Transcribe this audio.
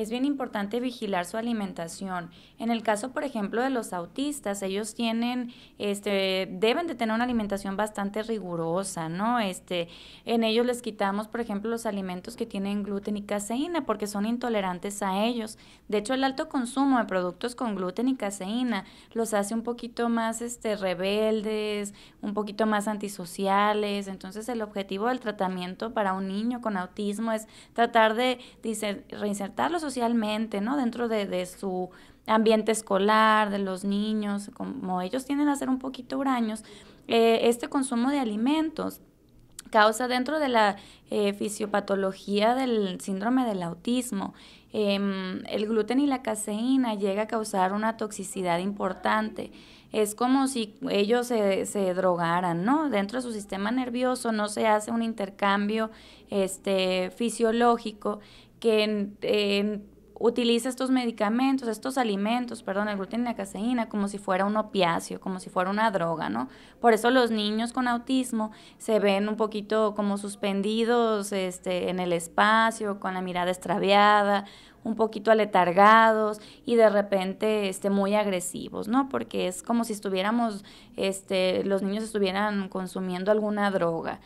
es bien importante vigilar su alimentación. En el caso, por ejemplo, de los autistas, ellos tienen, este, deben de tener una alimentación bastante rigurosa, ¿no? Este, en ellos les quitamos, por ejemplo, los alimentos que tienen gluten y caseína porque son intolerantes a ellos. De hecho, el alto consumo de productos con gluten y caseína los hace un poquito más este, rebeldes, un poquito más antisociales. Entonces, el objetivo del tratamiento para un niño con autismo es tratar de dice, reinsertarlos socialmente, ¿no? Dentro de, su ambiente escolar, de los niños, como ellos tienden a ser un poquito huraños, eh, este consumo de alimentos causa dentro de la eh, fisiopatología del síndrome del autismo. Em, el gluten y la caseína llega a causar una toxicidad importante. Es como si ellos se, se, drogaran, ¿no? Dentro de su sistema nervioso no se hace un intercambio este, fisiológico que utiliza estos medicamentos, estos alimentos, perdón, el gluten y la caseína, como si fuera un opiáceo, como si fuera una droga, ¿no? Por eso los niños con autismo se ven un poquito como suspendidos este, en el espacio, con la mirada extraviada, un poquito aletargados y de repente este, muy agresivos, ¿no? Porque es como si estuviéramos, este, los niños estuvieran consumiendo alguna droga.